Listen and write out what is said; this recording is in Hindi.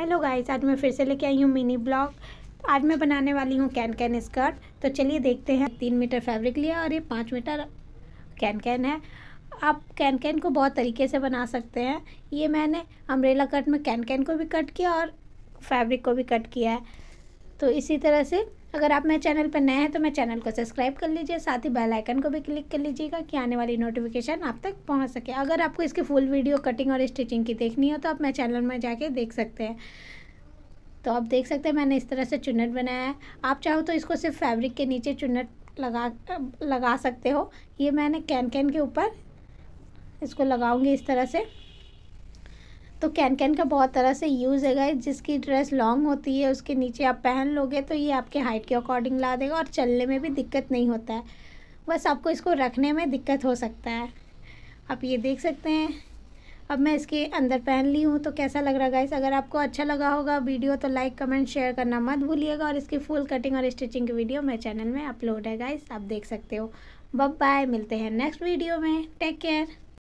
हेलो गाइस आज मैं फिर से लेके आई हूँ मिनी ब्लॉग आज मैं बनाने वाली हूँ कैन कैन स्कर्ट तो चलिए देखते हैं तीन मीटर फैब्रिक लिया और ये पाँच मीटर कैन कैन है आप कैन कैन को बहुत तरीके से बना सकते हैं ये मैंने अम्ब्रेला कट में कैन कैन को भी कट किया और फैब्रिक को भी कट किया है तो इसी तरह से अगर आप मेरे चैनल पर नए हैं तो मेरे चैनल को सब्सक्राइब कर लीजिए साथ ही बेल आइकन को भी क्लिक कर लीजिएगा कि आने वाली नोटिफिकेशन आप तक पहुंच सके अगर आपको इसकी फुल वीडियो कटिंग और स्टिचिंग की देखनी हो तो आप मेरे चैनल में जाके देख सकते हैं तो आप देख सकते हैं मैंने इस तरह से चुनट बनाया है आप चाहो तो इसको सिर्फ फैब्रिक के नीचे चुनट लगा लगा सकते हो ये मैंने कैन कैन के ऊपर इसको लगाऊँगी इस तरह से तो कैन कैन का बहुत तरह से यूज़ है गाइज जिसकी ड्रेस लॉन्ग होती है उसके नीचे आप पहन लोगे तो ये आपके हाइट के अकॉर्डिंग ला देगा और चलने में भी दिक्कत नहीं होता है बस आपको इसको रखने में दिक्कत हो सकता है आप ये देख सकते हैं अब मैं इसके अंदर पहन ली हूँ तो कैसा लग रहा है गाइस अगर आपको अच्छा लगा होगा वीडियो तो लाइक कमेंट शेयर करना मत भूलिएगा और इसकी फुल कटिंग और स्टिचिंग की वीडियो मेरे चैनल में अपलोड है गाइस आप देख सकते हो बब बाय मिलते हैं नेक्स्ट वीडियो में टेक केयर